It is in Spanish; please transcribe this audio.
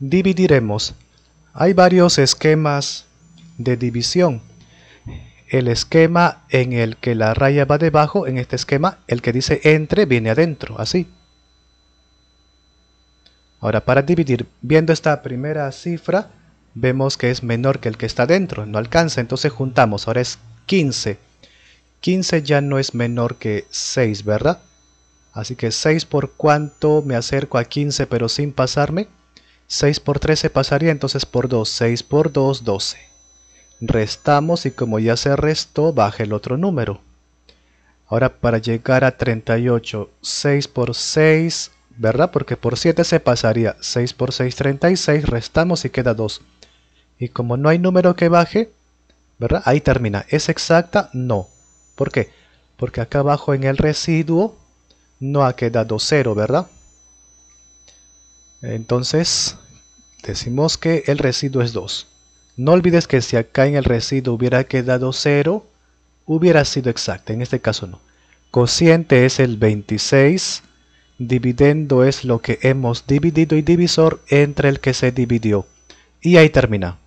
Dividiremos. Hay varios esquemas de división. El esquema en el que la raya va debajo, en este esquema, el que dice entre viene adentro, así. Ahora, para dividir, viendo esta primera cifra, vemos que es menor que el que está adentro, no alcanza, entonces juntamos, ahora es 15. 15 ya no es menor que 6, ¿verdad? Así que 6 por cuánto me acerco a 15 pero sin pasarme, 6 por 3 se pasaría entonces por 2, 6 por 2, 12. Restamos y como ya se restó, baja el otro número. Ahora para llegar a 38, 6 por 6, ¿verdad? Porque por 7 se pasaría 6 por 6, 36, restamos y queda 2. Y como no hay número que baje, ¿verdad? Ahí termina. ¿Es exacta? No. ¿Por qué? Porque acá abajo en el residuo no ha quedado 0, ¿verdad? Entonces, Decimos que el residuo es 2. No olvides que si acá en el residuo hubiera quedado 0, hubiera sido exacta, en este caso no. Cociente es el 26, dividendo es lo que hemos dividido y divisor entre el que se dividió. Y ahí termina.